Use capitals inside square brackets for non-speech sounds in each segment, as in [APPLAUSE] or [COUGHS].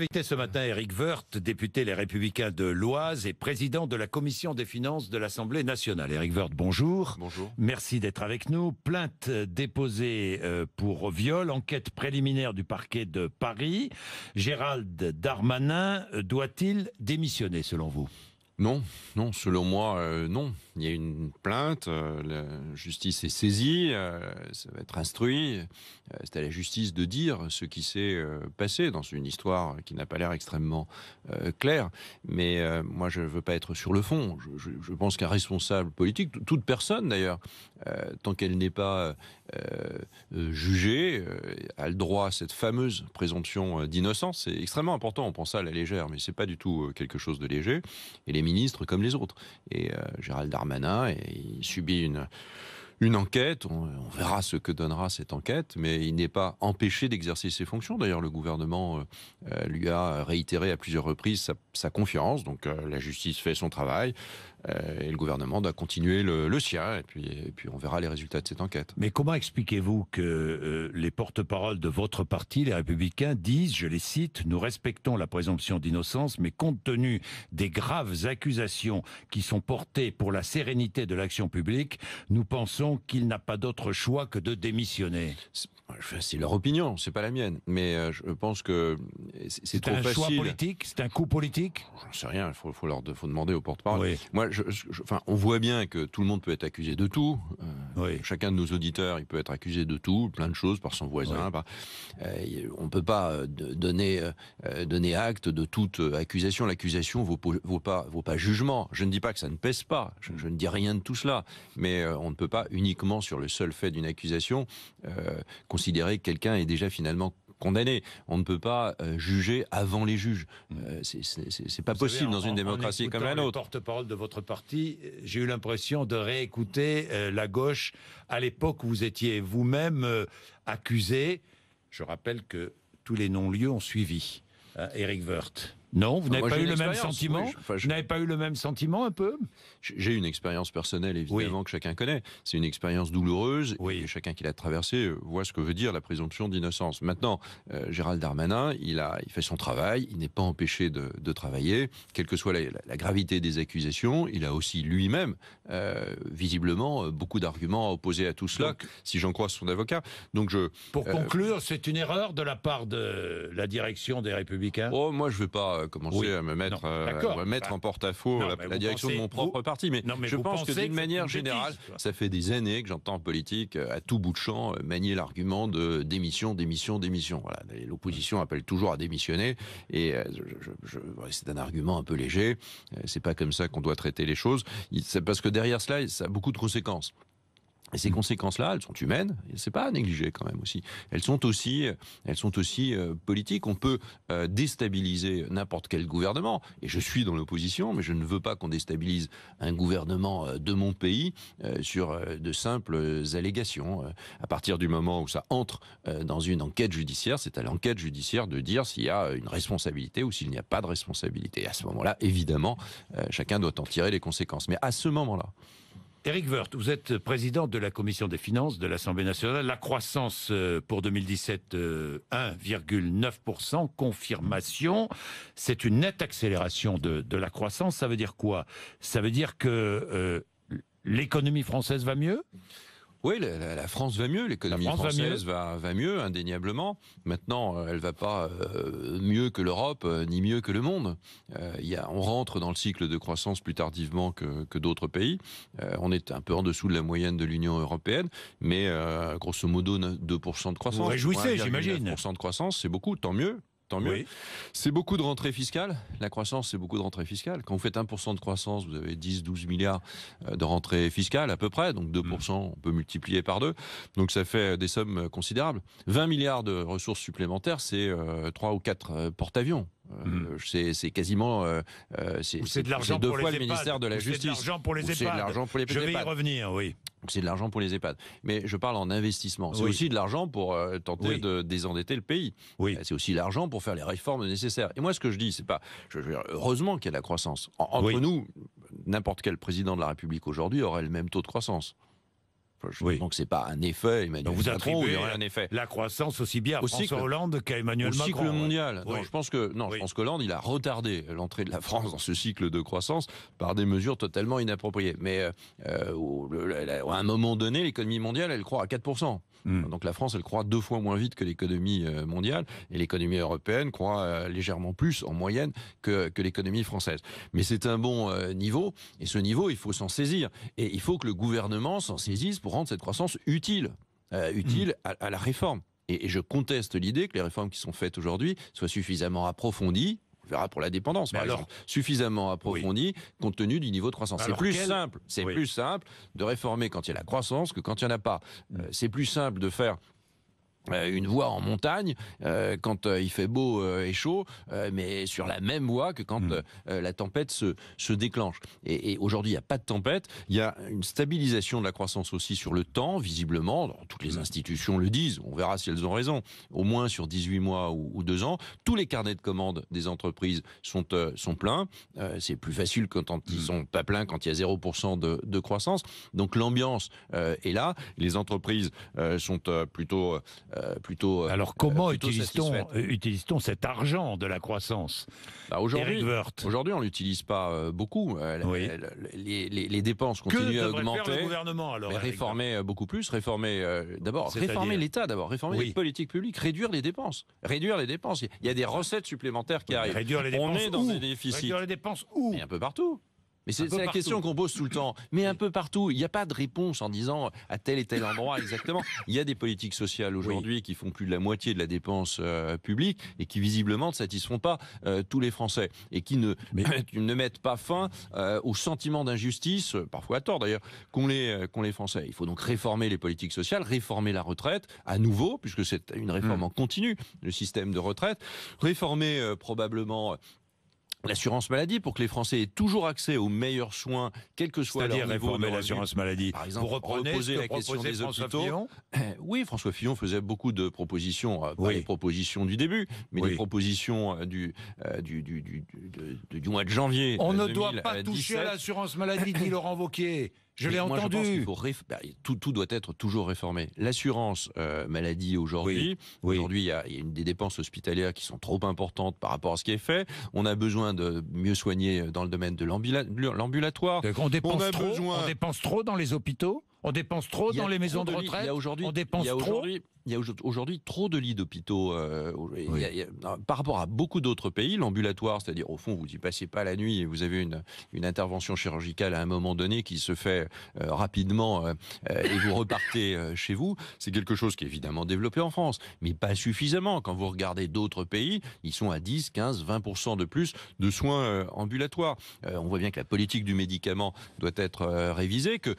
invité ce matin Eric Woerth, député Les Républicains de l'Oise et président de la Commission des finances de l'Assemblée nationale. Eric Woerth, bonjour. Bonjour. Merci d'être avec nous. Plainte déposée euh, pour viol, enquête préliminaire du parquet de Paris. Gérald Darmanin euh, doit-il démissionner selon vous non, non, selon moi, euh, non. Il y a une plainte, euh, la justice est saisie, euh, ça va être instruit. c'est à la justice de dire ce qui s'est passé dans une histoire qui n'a pas l'air extrêmement claire. Mais moi, je ne veux pas être sur le fond. Je, pense qu'un responsable politique, toute personne d'ailleurs, tant qu'elle n'est pas jugée, a le droit à cette fameuse présomption d'innocence. C'est extrêmement important. On pense à la légère, mais c'est pas du tout quelque chose de léger. Et les ministre comme les autres. Et euh, Gérald Darmanin, il subit une une enquête. On, verra ce que donnera cette enquête, mais il n'est pas empêché d'exercer ses fonctions. D'ailleurs, le gouvernement euh, euh, lui a réitéré à plusieurs reprises sa, confiance. Donc, euh, la justice fait son travail et le gouvernement doit continuer le, le sien. Et puis, et puis, on verra les résultats de cette enquête. Mais comment expliquez-vous que les porte-parole de votre parti, les Républicains, disent, je les cite, nous respectons la présomption d'innocence, mais compte tenu des graves accusations qui sont portées pour la sérénité de l'action publique, nous pensons qu'il n'a pas d'autre choix que de démissionner. C'est leur opinion, c'est pas la mienne. Mais euh, je pense que c'est trop facile. C'est un choix politique, c'est un coup politique. J'en sais rien. Il faut, faut demander au porte-parole. Moi, enfin, on voit bien que tout le monde peut être accusé de tout. Euh, chacun de nos auditeurs, il peut être accusé de tout, plein de choses par son voisin. On ne euh, on peut pas donner donner acte de toute accusation. L'accusation vaut, vaut pas jugement. Je ne dis pas que ça ne pèse pas. Je, je ne dis rien de tout cela. Mais on ne peut pas uniquement sur le seul fait d'une accusation considérer que quelqu'un est déjà finalement condamné. On ne peut pas euh, juger avant les juges. Mm. Euh, Ce c'est pas possible dans une démocratie comme la nôtre. Porte-parole de votre parti, j'ai eu l'impression de réécouter euh, la gauche à l'époque où vous étiez vous-même accusé. Je rappelle que tous les non-lieux ont suivi. Eric hein, Woerth. Non, vous n'avez pas eu le même sentiment je, n'avez pas eu le même sentiment un peu J'ai une expérience personnelle, évidemment, que chacun connaît. C'est une expérience douloureuse, oui. et chacun qui l'a traversée euh, voit ce que veut dire la présomption d'innocence. Maintenant, euh, Gérald Darmanin, il, a, il fait son travail, il n'est pas empêché de, travailler, quelle que soit la, gravité des accusations, il a aussi lui-même, euh, visiblement, beaucoup d'arguments à opposer à tout cela, si j'en crois son avocat. Donc je, pour conclure, c'est une erreur de la part de la direction des Républicains Oh, moi je ne pas euh, commencer euh, à me mettre, bah, en porte-à-faux euh, la, direction de mon propre parti. Mais, je pense que d'une manière générale, ça fait des années que j'entends en politique, à tout bout de champ, manier l'argument de démission, démission, démission. l'opposition appelle toujours à démissionner, et c'est un argument un peu léger. C'est pas comme ça qu'on doit traiter les choses. Parce que derrière cela, ça a beaucoup de conséquences. Et ces mm. conséquences-là, elles sont humaines, c'est pas à négliger quand même aussi. Elles sont aussi, elles sont aussi euh, politiques. On peut euh, déstabiliser n'importe quel gouvernement. Et je suis dans l'opposition, mais je ne veux pas qu'on déstabilise un gouvernement euh, de mon pays sur de simples allégations. À partir du moment où ça entre dans une enquête judiciaire, c'est à l'enquête judiciaire de dire s'il y a une responsabilité ou s'il n'y a pas de responsabilité. à ce moment-là, évidemment, chacun doit en tirer les conséquences. Mais à ce moment-là, Éric Woerth, vous êtes président de la commission des finances de l'Assemblée nationale. La croissance euh, pour 2017, 1,9%, euh, confirmation. C'est une nette accélération de, la croissance. Ça veut dire quoi Ça veut dire que euh, l'économie française va mieux oui, la, France va mieux, l'économie française va mieux. indéniablement. Maintenant, euh, elle va pas euh, mieux que l'Europe, euh, ni mieux que le monde. y on rentre dans le cycle de croissance plus tardivement que, d'autres pays. on est un peu en dessous de la moyenne de l'Union européenne, mais grosso modo 2% de croissance. Vous réjouissez, j'imagine. 2% de croissance, c'est beaucoup, tant mieux tant mieux. C'est beaucoup de rentrées fiscales. La croissance, c'est beaucoup de rentrées fiscales. Quand vous faites 1% de croissance, vous avez 10-12 milliards euh, de rentrées fiscales à peu près. Donc 2%, mm. on peut multiplier par 2. Donc ça fait des sommes considérables. 20 milliards de ressources supplémentaires, c'est 3 euh, ou 4 euh, porte-avions. Mmh. Euh, c'est quasiment. Euh, euh, c'est de l'argent deux fois de la Justice. C'est de l'argent pour les EHPAD. Je vais y revenir, oui. C'est de l'argent pour les EHPAD. Mais je parle en investissement. C'est aussi de l'argent pour tenter de désendetter le pays. Oui. C'est aussi de l'argent pour faire les réformes nécessaires. Et moi, ce que je dis, c'est pas. Je, heureusement qu'il y a de la croissance. entre nous, n'importe quel président de la République aujourd'hui aurait le même taux de croissance. Oui. Donc c'est pas un effet, Emmanuel. Donc vous attribuez hein, un effet. la croissance aussi bien à Hollande qu'à Emmanuel au cycle mondial. je pense que non, je pense qu'Hollande il a retardé l'entrée de la France dans ce cycle de croissance par des mesures totalement inappropriées. Mais euh, euh, à un moment donné, l'économie mondiale elle croit à 4 Hmm. Donc la France, elle croît deux fois moins vite que l'économie euh, mondiale et l'économie européenne croit euh, légèrement plus en moyenne que, l'économie française. Mais c'est un bon euh, niveau et ce niveau, il faut s'en saisir. Et il faut que le gouvernement s'en saisisse pour rendre cette croissance utile, utile hmm. à la réforme. Et, je conteste l'idée que les réformes qui sont faites aujourd'hui soient suffisamment approfondies verra pour la dépendance, par alors, exemple, suffisamment approfondie compte tenu du niveau de croissance. C'est plus simple, c'est plus simple de réformer quand il y a la croissance que quand il n'y en a pas. Mm. Euh, c'est plus simple de faire euh, une voie en montagne euh, quand euh, il fait beau et chaud, mais sur la même voie que quand mm. la tempête se, se déclenche. Et, aujourd'hui, il n'y a pas de tempête. Il y a une stabilisation de la croissance aussi sur le temps, visiblement. toutes les mm. institutions le disent. On verra si elles ont raison. Au moins sur 18 mois ou, 2 ans. Tous les carnets de commandes des entreprises sont, sont pleins. C'est plus facile quand ils ne mm. sont pas pleins, quand il y a 0% de, de croissance. Donc l'ambiance est là. Les entreprises sont plutôt euh, plutôt. Euh, alors euh, comment utilise-t-on cet argent de la croissance bah, Aujourd'hui, aujourd'hui, on l'utilise pas beaucoup. Les, dépenses continuent à augmenter. alors réformer beaucoup plus, réformer d'abord, réformer l'État d'abord, réformer les politiques publiques, réduire les dépenses, réduire les dépenses. Il y a des recettes supplémentaires qui arrivent. Réduire on est dans des déficits. Réduire les dépenses où Un peu partout c'est la question qu'on pose tout le temps. Mais un peu partout, il n'y a pas de réponse en disant à tel et tel endroit exactement. Il y a des politiques sociales aujourd'hui qui font plus de la moitié de la dépense euh, publique et qui visiblement ne satisfont pas euh, tous les Français et qui ne, [COUGHS] [COUGHS] ne mettent pas fin euh, au sentiment d'injustice, parfois à tort d'ailleurs, qu'ont les, les Français. Il faut donc réformer les politiques sociales, réformer la retraite à nouveau, puisque c'est une réforme hmm. en continu, le système de retraite, réformer probablement l'assurance maladie pour que les Français aient toujours accès aux meilleurs soins, quel que soit leur niveau de l'assurance maladie. vous la question des hôpitaux. Eh, oui, François Fillon faisait beaucoup de propositions, euh, pas les propositions du début, mais des propositions euh, du, euh, du, mois de janvier. On ne doit pas toucher à l'assurance maladie, dit Laurent Vauquier. Je l'ai entendu. Bah, tout, doit être toujours réformé. L'assurance euh, maladie aujourd'hui, aujourd'hui il y a, des dépenses hospitalières qui sont trop importantes par rapport à ce qui est fait. On a besoin de mieux soigner euh, dans le domaine de l'ambulatoire. On dépense trop. On dépense trop dans les hôpitaux. On dépense trop dans les maisons de, retraite. aujourd'hui. On dépense trop il y a aujourd'hui trop de lits d'hôpitaux. Euh, par rapport à beaucoup d'autres pays, l'ambulatoire, c'est-à-dire au fond, vous n'y passez pas la nuit et vous avez une, une intervention chirurgicale à un moment donné qui se fait euh, rapidement euh, et vous repartez chez vous, c'est quelque chose qui est évidemment développé en France, mais pas suffisamment. Quand vous regardez d'autres pays, ils sont à 10, 15, 20% de plus de soins ambulatoires. on voit bien que la politique du médicament doit être révisée, que,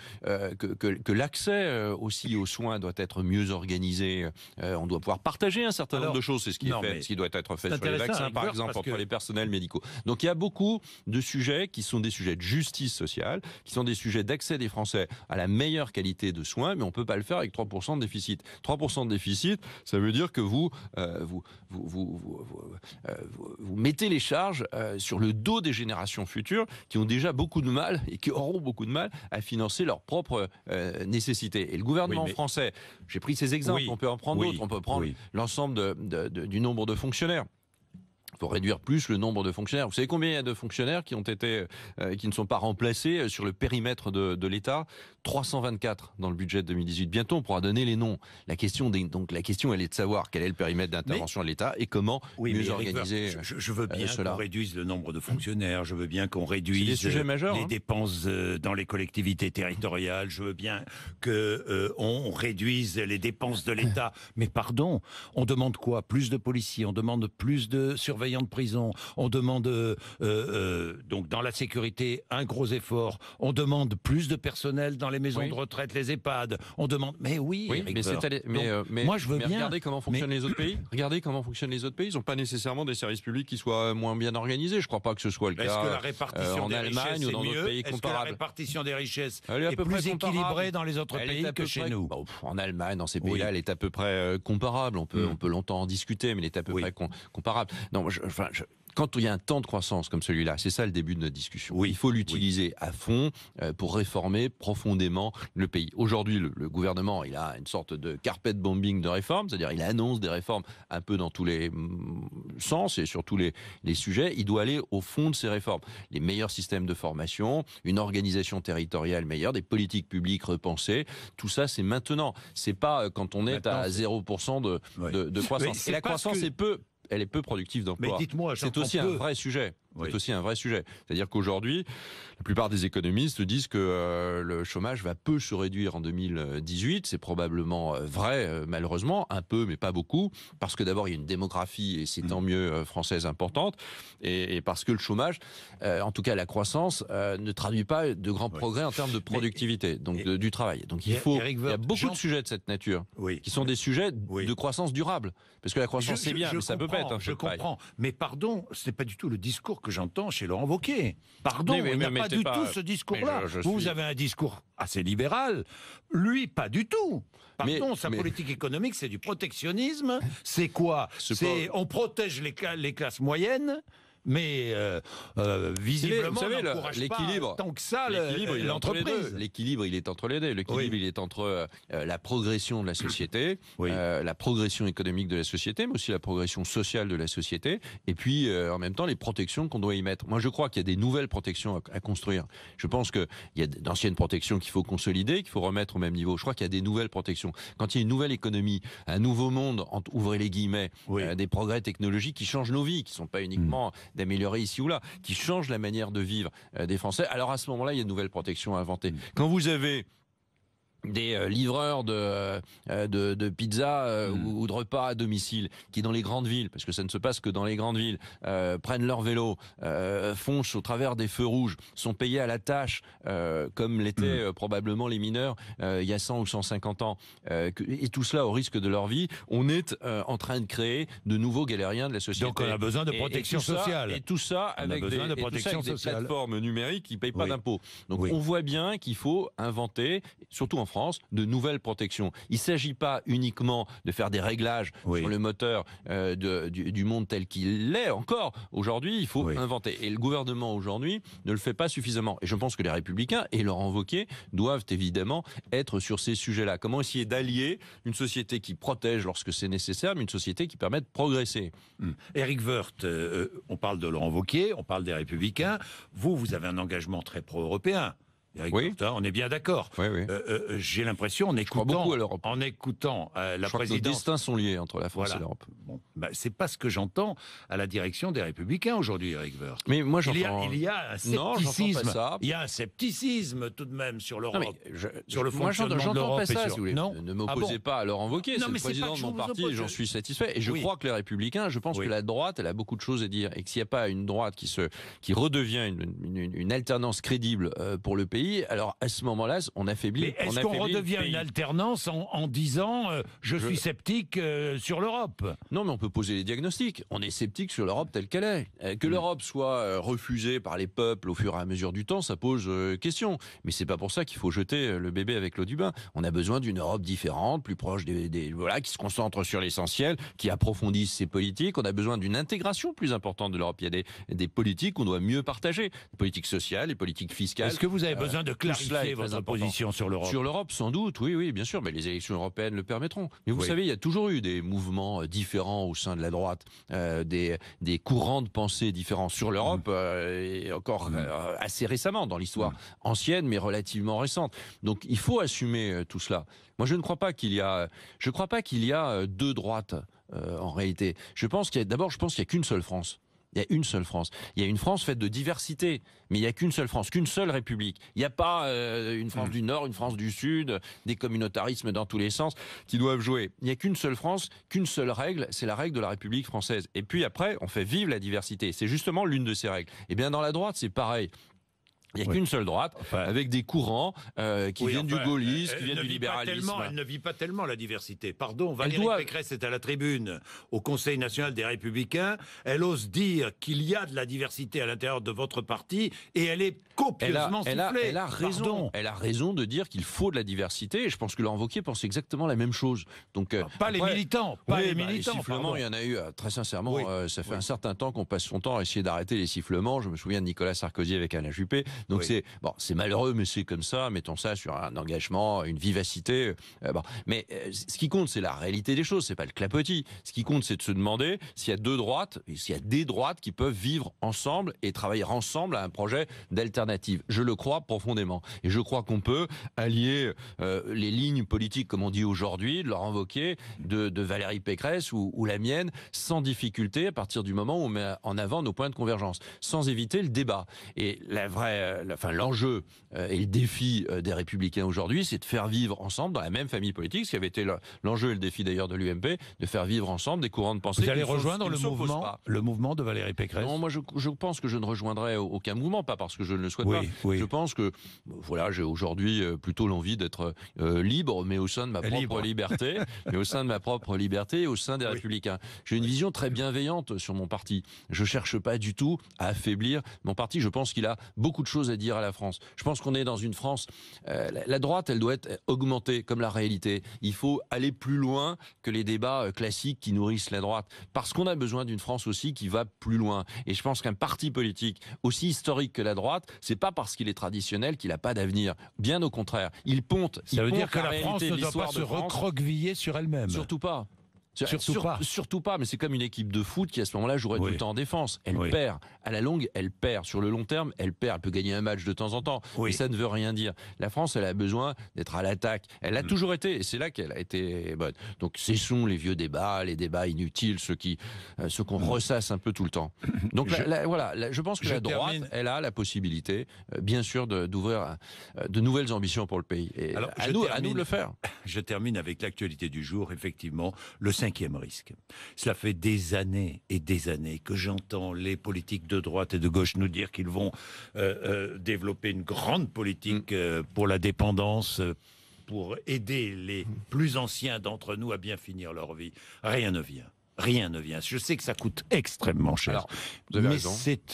que l'accès aussi aux soins doit être mieux organisé euh, on doit pouvoir partager un certain nombre de choses. C'est ce qui qui doit être fait sur les vaccins, hein, par exemple, entre les personnels médicaux. Donc il y a beaucoup de sujets qui sont des sujets de justice sociale, qui sont des sujets d'accès des Français à la meilleure qualité de soins, mais on peut pas le faire avec 3% de déficit. 3% de déficit, ça veut dire que vous, euh, vous, vous, euh, vous, vous, mettez les charges sur le dos des générations futures qui ont déjà beaucoup de mal et qui auront beaucoup de mal à financer leurs propres nécessités. Et le gouvernement français, j'ai pris ces exemples, on peut en prendre d'autres. On peut prendre l'ensemble du nombre de fonctionnaires faut réduire plus le nombre de fonctionnaires. Vous savez combien il y a de fonctionnaires qui ont été, euh, qui ne sont pas remplacés euh, sur le périmètre de, l'État 324 dans le budget de 2018. Bientôt, on pourra donner les noms. La question, donc la question, elle est de savoir quel est le périmètre d'intervention de l'État et comment mieux organiser. Je, je, veux euh, bien qu'on réduise le nombre de fonctionnaires. Je veux bien qu'on réduise les hein. dépenses dans les collectivités territoriales. Je veux bien que on réduise les dépenses de l'État. Mais pardon, on demande quoi Plus de policiers, on demande plus de surveillance surveillants de prison, on demande euh, euh, euh, donc dans la sécurité un gros effort, on demande plus de personnel dans les maisons de retraite, les EHPAD, on demande. Mais oui, mais, allé... mais, moi je veux bien. Regardez comment fonctionnent les autres [COUGHS] pays. Regardez comment fonctionnent les autres pays. Ils n'ont pas nécessairement des services publics qui soient moins bien organisés. Je ne crois pas que ce soit le cas. Est-ce que la répartition des Allemagne ou dans d'autres pays comparables. la répartition des richesses est, à peu plus équilibrée dans les autres pays que chez nous bah, En Allemagne, dans ces pays-là, elle est à peu près comparable. On peut, mm. on peut longtemps en discuter, mais elle est à peu près comparable. Non, quand il y a un temps de croissance comme celui-là, c'est ça le début de notre discussion. Oui, il faut l'utiliser à fond euh, pour réformer profondément le pays. Aujourd'hui, le, gouvernement, il a une sorte de carpet bombing de réformes, c'est-à-dire il annonce des réformes un peu dans tous les mm, sens et sur tous les, les sujets. Il doit aller au fond de ces réformes. Les meilleurs systèmes de formation, une organisation territoriale meilleure, des politiques publiques repensées, tout ça, c'est maintenant. C'est pas euh, quand on est à 0% de, de, croissance. la croissance est peu, elle est peu productive d'emploi. Mais dites-moi, c'est aussi un vrai sujet. C'est aussi un vrai sujet. C'est-à-dire qu'aujourd'hui, la plupart des économistes disent que euh, le chômage va peu se réduire en 2018. C'est probablement euh, vrai, euh, malheureusement, un peu, mais pas beaucoup, parce que d'abord, il y a une démographie, et c'est mm. tant mieux, française importante, et, parce que le chômage, en tout cas la croissance, ne traduit pas de grands progrès en termes de productivité, donc du travail. Donc il faut... il y a beaucoup de sujets de cette nature, qui sont des sujets de croissance durable, parce que la croissance, c'est bien, mais ça peut pas être... Je comprends, mais pardon, n'est pas du tout le discours que j'entends chez Laurent Wauquiez. Pardon, mais mais pas du tout ce discours-là. Vous avez un discours assez libéral. Lui, pas du tout. Pardon, sa politique économique, c'est du protectionnisme. C'est quoi C'est on protège les, les classes moyennes mais euh, euh, visiblement, l'équilibre, tant que ça l'équilibre, il est entre les L'équilibre, il est entre les deux. L'équilibre, il est entre euh, la progression de la société, la progression économique de la société, mais aussi la progression sociale de la société, et puis en même temps les protections qu'on doit y mettre. Moi, je crois qu'il y a des nouvelles protections à, construire. Je pense qu'il y a d'anciennes protections qu'il faut consolider, qu'il faut remettre au même niveau. Je crois qu'il y a des nouvelles protections. Quand il y a une nouvelle économie, un nouveau monde, ouvrez les guillemets, des progrès technologiques qui changent nos vies, qui ne sont pas mm. uniquement d'améliorer ici ou là, qui change la manière de vivre euh, des Français. Alors à ce moment-là, il y a une nouvelle protection à inventer. Mm. Quand vous avez des euh, livreurs euh, euh, de, de, pizza hmm. ou, de repas à domicile qui dans les grandes villes, parce que ça ne se passe que dans les grandes villes, prennent leur vélo, foncent au travers des feux rouges, sont payés à la tâche, comme l'étaient hmm. probablement les mineurs il y a 100 ou 150 ans, et tout cela au risque de leur vie, on est en train de créer de nouveaux galériens de la société. Donc on a besoin de protection sociale. et tout ça avec, des, plateformes numériques qui ne payent pas d'impôts. Donc on voit bien qu'il faut inventer, surtout en France de nouvelles protections. Il ne s'agit pas uniquement de faire des réglages sur le moteur euh, de, du, monde tel qu'il est. encore. Aujourd'hui, il faut inventer. Et le gouvernement aujourd'hui ne le fait pas suffisamment. Et je pense que les Républicains et Laurent Wauquiez doivent évidemment être sur ces sujets-là. Comment essayer d'allier une société qui protège lorsque c'est nécessaire, mais une société qui permet de progresser. Eric hum. Woerth, euh, euh, on parle de Laurent Wauquiez, on parle des Républicains. Vous, vous avez un engagement très pro-européen oui. on est bien d'accord. Euh, euh, j'ai l'impression, en écoutant, à en écoutant euh, la je que nos destins sont liés entre la France et l'Europe. Bon, bah, c'est pas ce que j'entends à la direction des Républicains aujourd'hui, Eric Woerth. Mais moi, j'entends. Il, y a un scepticisme. Non, pas ça. Il y a un scepticisme tout de même sur l'Europe, sur le fonctionnement de l'Europe. ça. non, ne m'opposez ah pas à leur Wauquiez, c'est le président de mon parti, j'en suis satisfait. Et je crois que les Républicains, je pense que la droite, elle a beaucoup de choses à dire, et que s'il n'y a pas une droite qui se, qui redevient une alternance crédible pour le pays alors à ce moment-là, on affaiblit. est-ce qu'on redevient une alternance en, disant euh, je, suis sceptique euh, sur l'Europe Non, mais on peut poser les diagnostics. On est sceptique sur l'Europe telle qu'elle est. Euh, que mm. l'Europe soit refusée par les peuples au fur et à mesure du temps, ça pose question. Mais c'est pas pour ça qu'il faut jeter le bébé avec l'eau du bain. On a besoin d'une Europe différente, plus proche des, voilà, qui se concentre sur l'essentiel, qui approfondisse ses politiques. On a besoin d'une intégration plus importante de l'Europe. Il y a des, politiques qu'on doit mieux partager, les politiques sociales, les politiques fiscales. Est-ce que vous avez besoin besoin de clarifier votre position sur l'Europe. Sur l'Europe, sans doute, oui, oui, bien sûr, mais les élections européennes le permettront. Mais vous savez, il y a toujours eu des mouvements euh, différents au sein de la droite, euh, des, courants de pensée différents sur l'Europe, mm. euh, et encore mm. assez récemment dans l'histoire mm. ancienne, mais relativement récente. Donc il faut assumer tout cela. Moi, je ne crois pas qu'il y a, je crois pas qu'il y a deux droites en réalité. Je pense qu'il d'abord, je pense qu'il y a qu'une seule France. Il y a une seule France. Il y a une France faite de diversité, mais il n'y a qu'une seule France, qu'une seule République. Il n'y a pas euh, une France hmm. du Nord, une France du Sud, des communautarismes dans tous les sens qui doivent jouer. Il n'y a qu'une seule France, qu'une seule règle, c'est la règle de la République française. Et puis après, on fait vivre la diversité. C'est justement l'une de ces règles. Et eh bien dans la droite, c'est pareil. Il n'y a qu'une seule droite, avec des courants euh, qui viennent du gaullisme, qui viennent du libéralisme. elle ne vit pas tellement la diversité. Pardon, Valérie Pécresse est à la tribune au Conseil national des Républicains. Elle ose dire qu'il y a de la diversité à l'intérieur de votre parti et elle est copieusement elle Elle a, raison. Elle a raison de dire qu'il faut de la diversité. Et je pense que Laurent Wauquiez pense exactement la même chose. Donc euh, ah, pas les militants, pas bah, les militants. Les sifflements, il y en a eu. Euh, très sincèrement, ça fait un certain temps qu'on passe son temps à essayer d'arrêter les sifflements. Je me souviens de Nicolas Sarkozy avec Alain Juppé. Donc c'est bon, c'est malheureux, mais c'est comme ça. Mettons ça sur un engagement, une vivacité. Euh, mais euh, ce qui compte, c'est la réalité des choses. C'est pas le clapotis. Ce qui compte, c'est de se demander s'il y a deux droites, s'il y a des droites qui peuvent vivre ensemble et travailler ensemble à un projet d'alternative. Je le crois profondément. Et je crois qu'on peut allier euh, les lignes politiques, comme on dit aujourd'hui, de Laurent Wauquiez, de, Valérie Pécresse ou, ou, la mienne, sans difficulté à partir du moment où on met en avant nos points de convergence, sans éviter le débat. Et la vraie euh, enfin l'enjeu euh, et le défi euh, des Républicains aujourd'hui, c'est de faire vivre ensemble dans la même famille politique, ce qui avait été l'enjeu et le défi d'ailleurs de l'UMP, de faire vivre ensemble des courants de pensée. Vous allez rejoindre le mouvement, le mouvement de Valérie Pécresse Non, moi je, pense que je ne rejoindrai aucun mouvement, pas parce que je ne le souhaite pas. Je pense que voilà, j'ai aujourd'hui plutôt l'envie d'être libre, mais au sein de ma propre liberté, [LAUGHS] mais au sein de ma propre liberté, au sein des Républicains. J'ai une vision très bienveillante sur mon parti. Je cherche pas du tout à affaiblir mon parti. Je pense qu'il a beaucoup de choses à dire à la France. Je pense qu'on est dans une France. Euh, la droite, elle doit être augmentée comme la réalité. Il faut aller plus loin que les débats euh, classiques qui nourrissent la droite, parce qu'on a besoin d'une France aussi qui va plus loin. Et je pense qu'un parti politique aussi historique que la droite, c'est pas parce qu'il est traditionnel qu'il n'a pas d'avenir. Bien au contraire, il ponte. Ça veut dire que la, la France ne doit pas se recroqueviller sur elle-même. Surtout pas. Surtout pas. Surtout pas, mais c'est comme une équipe de foot qui à ce moment-là jouerait tout le temps en défense. Elle perd. À la longue, elle perd. Sur le long terme, elle perd. Elle peut gagner un match de temps en temps. Oui. Mais ça ne veut rien dire. La France, elle a besoin d'être à l'attaque. Elle a mm. toujours été. Et c'est là qu'elle a été bonne. Donc cessons les vieux débats, les débats inutiles, ceux qui, euh, qu'on ressasse un peu tout le temps. [COUGHS] Donc voilà, je pense que la droite, elle a la possibilité, euh, bien sûr, d'ouvrir euh, de, nouvelles ambitions pour le pays. Et Alors, à, nous, de le faire. [COUGHS] Je termine avec l'actualité du jour. Effectivement, le cinquième risque. Cela fait des années et des années que j'entends les politiques de droite et de gauche nous dire qu'ils vont euh, euh, développer une grande politique mm. euh, pour la dépendance pour aider les plus anciens d'entre nous à bien finir leur vie. Rien ne vient. Rien ne vient. Je sais que ça coûte extrêmement cher. mais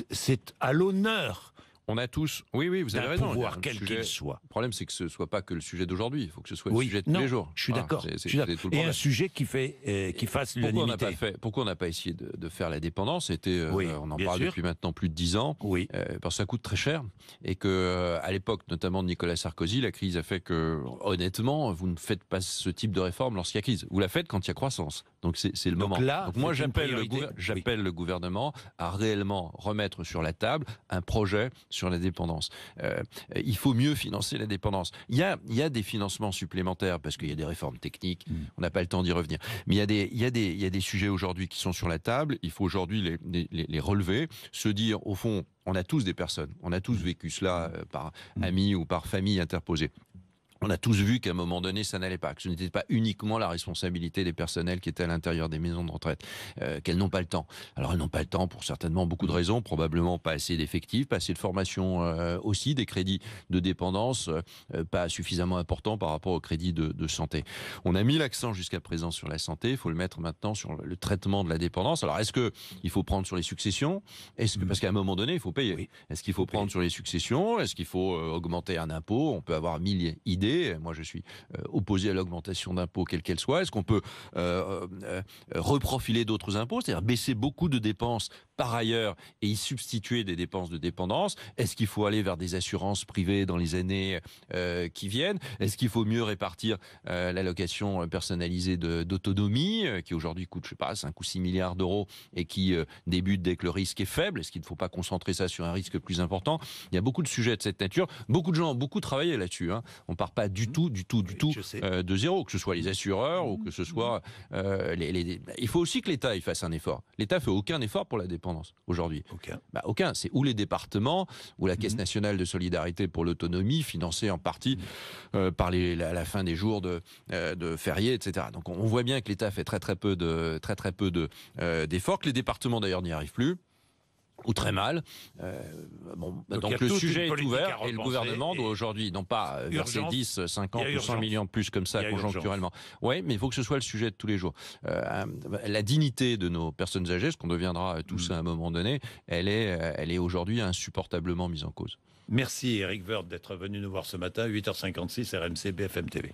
c'est à l'honneur on a tous, oui, oui, vous avez raison. pouvoir, quel qu'il soit. Le problème, c'est que ce ne soit pas que le sujet d'aujourd'hui. Il faut que ce soit le sujet de tous les jours. Je suis d'accord. et un sujet qui fait, euh, qui fasse pourquoi on n'a pas Pourquoi on n'a pas essayé de, faire la dépendance C'était, euh, on en parle depuis maintenant plus de dix ans. Euh, parce que ça coûte très cher et que, à l'époque, notamment de Nicolas Sarkozy, la crise a fait que, honnêtement, vous ne faites pas ce type de réforme lorsqu'il y a crise. Vous la faites quand il y a croissance. Donc c'est le moment. Là, Donc moi, j'appelle j'appelle le gouvernement à réellement remettre sur la table un projet sur la dépendance. Euh, il faut mieux financer la dépendance. Il y a, il y des financements supplémentaires parce qu'il y a des réformes techniques, mm. on n'a pas le temps d'y revenir. Mais il y a des, il y il y des sujets aujourd'hui qui sont sur la table, il faut aujourd'hui les, relever, se dire au fond, on a tous des personnes, on a tous mm. vécu cela euh, par mm. amis ou par famille interposée. On a tous vu qu'à un moment donné, ça n'allait pas, que ce n'était pas uniquement la responsabilité des personnels qui étaient à l'intérieur des maisons de retraite, euh, qu'elles n'ont pas le temps. Alors elles n'ont pas le temps pour certainement beaucoup de raisons, probablement pas assez d'effectifs, pas assez de formation euh, aussi, des crédits de dépendance euh, pas suffisamment importants par rapport aux crédits de, santé. On a mis l'accent jusqu'à présent sur la santé, il faut le mettre maintenant sur le traitement de la dépendance. Alors est-ce que il faut prendre sur les successions Est-ce mmh. parce qu'à un moment donné, il faut payer Est-ce qu'il faut, prendre sur les successions Est-ce qu'il faut augmenter un impôt On peut avoir mille idées moi, je suis euh, opposé à l'augmentation d'impôts, quelle qu'elle soit. Est-ce qu'on peut euh, euh, reprofiler d'autres impôts, c'est-à-dire baisser beaucoup de dépenses par ailleurs et y substituer des dépenses de dépendance Est-ce qu'il faut aller vers des assurances privées dans les années qui viennent Est-ce qu'il faut mieux répartir l'allocation personnalisée d'autonomie, qui aujourd'hui coûte, je sais pas, 5 ou 6 milliards d'euros et qui débute dès que le risque est faible Est-ce qu'il ne faut pas concentrer ça sur un risque plus important Il y a beaucoup de sujets de cette nature. Beaucoup de gens ont beaucoup travaillé là-dessus. Hein. On part pas du tout, du tout, du tout euh, de zéro, que ce soit les assureurs ou que ce mmh. soit euh, les, Il faut aussi que l'État y fasse un effort. L'État fait aucun effort pour la dépendance aujourd'hui. Aucun. Bah, aucun. C'est ou les départements ou la mmh. Caisse nationale de solidarité pour l'autonomie, financée en partie mmh. euh, par les, la, fin des jours de, de fériés, etc. Donc on, voit bien que l'État fait très très peu de très très peu de d'efforts, que les départements d'ailleurs n'y arrivent plus ou très mal. Euh, donc, le sujet est ouvert et le gouvernement doit aujourd'hui, non pas euh, verser 10, 50 euh, ou 100 millions de plus comme ça conjoncturellement. Oui, mais il faut que ce soit le sujet de tous les jours. la dignité de nos personnes âgées, ce qu'on deviendra tous mm. à un moment donné, elle est, elle est aujourd'hui insupportablement mise en cause. Merci Eric Woerd d'être venu nous voir ce matin, 8h56 RMC BFM TV.